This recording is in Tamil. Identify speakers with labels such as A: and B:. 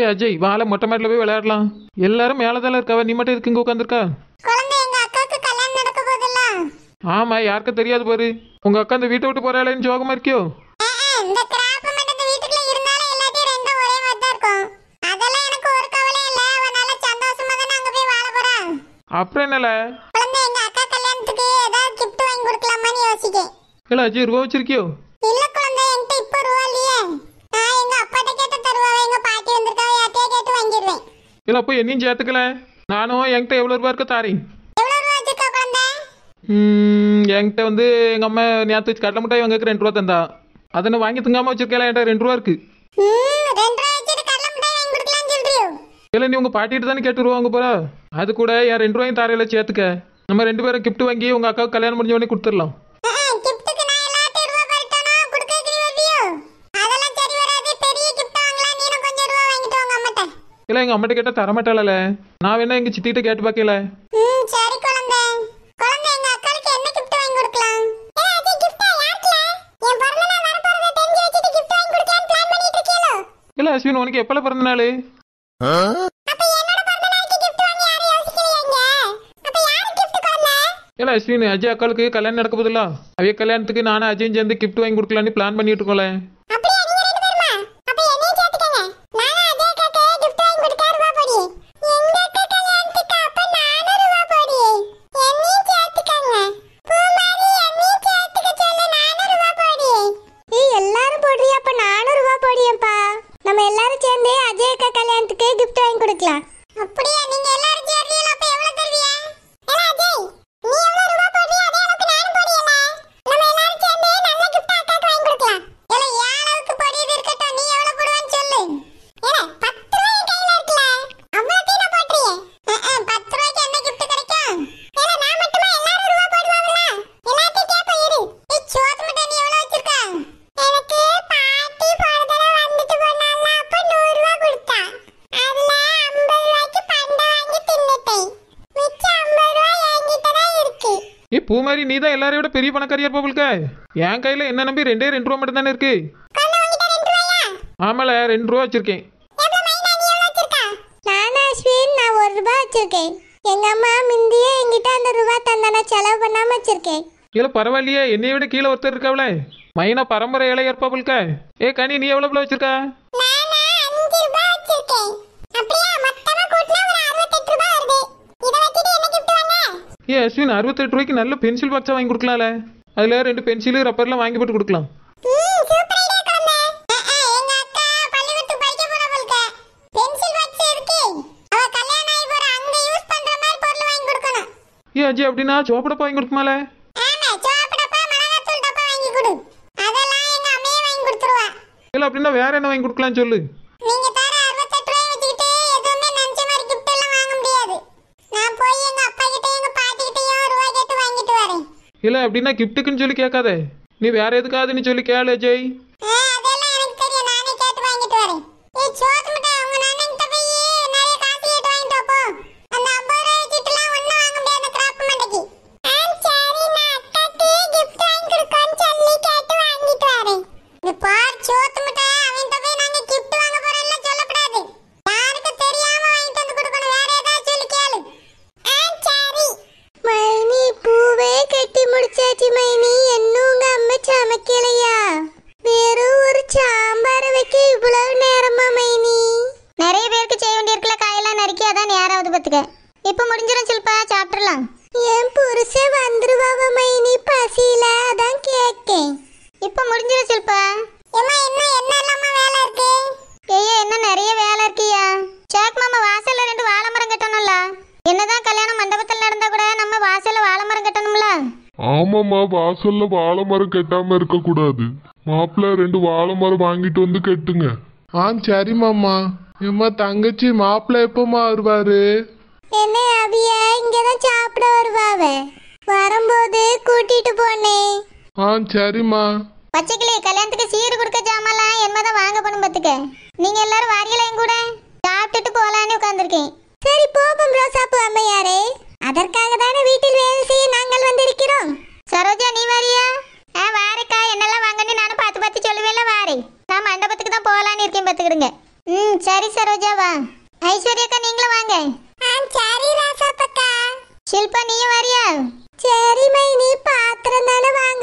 A: ஏ அஜய் வாழை மொட்டை மாட்டில் போய் விளையாடலாம் எல்லாரும் மேலதால தானே இருக்காவ நீ மட்டும் இருக்குங்க உட்காந்துருக்கா ஆமா யாருக்கும் தெரியாது பாரு உங்க அக்கா இந்த வீட்டை விட்டு போறாளேன்னு ஜோகமா இருக்கியோ அப்புறம் என்னல இல்ல அஜய் ரூபா வச்சிருக்கியோ இல்ல போய் என்னையும் சேர்த்துக்கல நானும் என்கிட்ட எவ்வளோ ரூபா இருக்க தாரேன் என்கிட்ட வந்து எங்கள் அம்மா நேற்று வச்சு கடலை மிட்டாய் வாங்க ரெண்டு ரூபா தந்தா அதை நான் வாங்கி தங்காமல் வச்சிருக்கேன் என்கிட்ட ரெண்டு ரூபா இருக்கு இல்லை நீ உங்கள் பாட்டிட்டு தானே கேட்டுருவாங்க போல அது கூட என் ரெண்டு ரூபாயும் தாரையில சேர்த்துக்க நம்ம ரெண்டு பேரும் கிஃப்ட் வாங்கி உங்கள் அக்காவுக்கு கல்யாணம் முடிஞ்ச உடனே கொடுத்துடலாம் இல்லை எங்கள் கிட்ட தர மாட்டல நான் வேணா எங்கள் சித்திக்கிட்ட கேட்டு பார்க்கல
B: ம் சரி குழந்தை குழந்தை எங்க அக்காளுக்கு என்ன gift
A: வாங்கி கொடுக்கலாம் அது யாருக்குல என் பிறந்த
B: நாள் வர தெரிஞ்சு வாங்கி பிளான் பண்ணிட்டு இருக்கீங்களோ
A: இல்லை அஸ்வின் உனக்கு எப்பல பிறந்த நாள் அப்ப என்னோட பிறந்த
B: நாளுக்கு வாங்கி அப்ப யாரு
A: இல்லை அஸ்வின் அஜய் அக்காளுக்கு கல்யாணம் நடக்க போதுல அவ கல்யாணத்துக்கு நானும் அஜயும் சேர்ந்து gift வாங்கி கொடுக்கலான்னு பிளான் பண்ணிட்டு இருக்கோம்ல
C: கொடுக்கலாம் அப்படியா நீங்க
A: பூ மாதிரி நீ தான் எல்லாரையும் விட பெரிய பணக்காரியா போவல்க என் கையில என்ன நம்பி ரெண்டே ரெண்டு ரூபா மட்டும் தானே இருக்கு ஆமால ரெண்டு ரூபா வச்சிருக்கேன்
C: நானா ஸ்வீன் நான் ஒரு ரூபா வச்சிருக்கேன் எங்க அம்மா மிந்தியே என்கிட்ட
A: அந்த ரூபா தந்தானா செலவு பண்ணாம வச்சிருக்கேன் இல்ல பரவாயில்லையே என்னைய விட கீழே ஒருத்தர் இருக்கவள மைனா பரம்பரை இலை ஏற்பாப்புல்க ஏ கனி நீ எவ்வளவு வச்சிருக்க ஏ அஸ்வின் அறுபத்தெட்டு ரூபாய்க்கு நல்ல பென்சில் பாக்ஸா வாங்கி கொடுக்கலாம்ல அதுல ரெண்டு பென்சிலு ரப்பர்லாம் வாங்கி போட்டு கொடுக்கலாம் ஏ அஜய் அப்படின்னா சோப்படப்பா வாங்கி கொடுக்குமால அப்படின்னா வேற என்ன வாங்கி கொடுக்கலாம் சொல்லு இல்லை அப்படின்னா கிஃப்ட்டுக்குன்னு சொல்லி கேட்காத நீ வேற எதுக்காதுன்னு சொல்லி கேளு அஜய்
C: சேக் மாமா வாசல்ல ரெண்டு வாழைமரம் மரம் கட்டணும்ல என்னதான் கல்யாண மண்டபத்துல நடந்தா கூட நம்ம வாசல்ல வாழைமரம் மரம் கட்டணும்ல
B: ஆமாம்மா வாசல்ல வாழைமரம் மரம் கட்டாம இருக்க கூடாது மாப்பிள்ள ரெண்டு வாழைமரம் வாங்கிட்டு வந்து கட்டுங்க
A: ஆ சரி மாமா எம்மா தங்கச்சி மாப்பிள்ள எப்பமா வருவாரு என்ன அவிய
C: இங்கதான் சாப்பிட வருவாவே வரும்போது கூட்டிட்டு போனே ஆ சரிம்மா பச்சைக்கிளி கல்யாணத்துக்கு சீர் கொடுக்க ஜாமான்லாம் என்னதான் வாங்க போகணும் பாத்துக்க நீங்க எல்லாரும் வாரியலாம் என் கூட சாப்பிட்டுட்டு போலான்னு உட்கார்ந்துருக்கேன் சரி போப்போம் ரோசாப்பு அம்மையாரே அதற்காக தானே வீட்டில் வேலை செய்ய நாங்கள் வந்திருக்கிறோம் சரோஜா நீ வரியா ஆ வாரேக்கா என்னெல்லாம் வாங்கன்னு நானும் பார்த்து பார்த்து சொல்லுவேல வாரே நான் மண்டபத்துக்கு தான் போகலான்னு இருக்கேன் பார்த்துக்கிடுங்க ம் சரி சரோஜா வா ஐஸ்வர்யாக்கா நீங்களும் வாங்க ஆ சரி ராசாப்பக்கா ஷில்பா நீயும் வரியா சரி நீ பாத்திரம் தானே வாங்க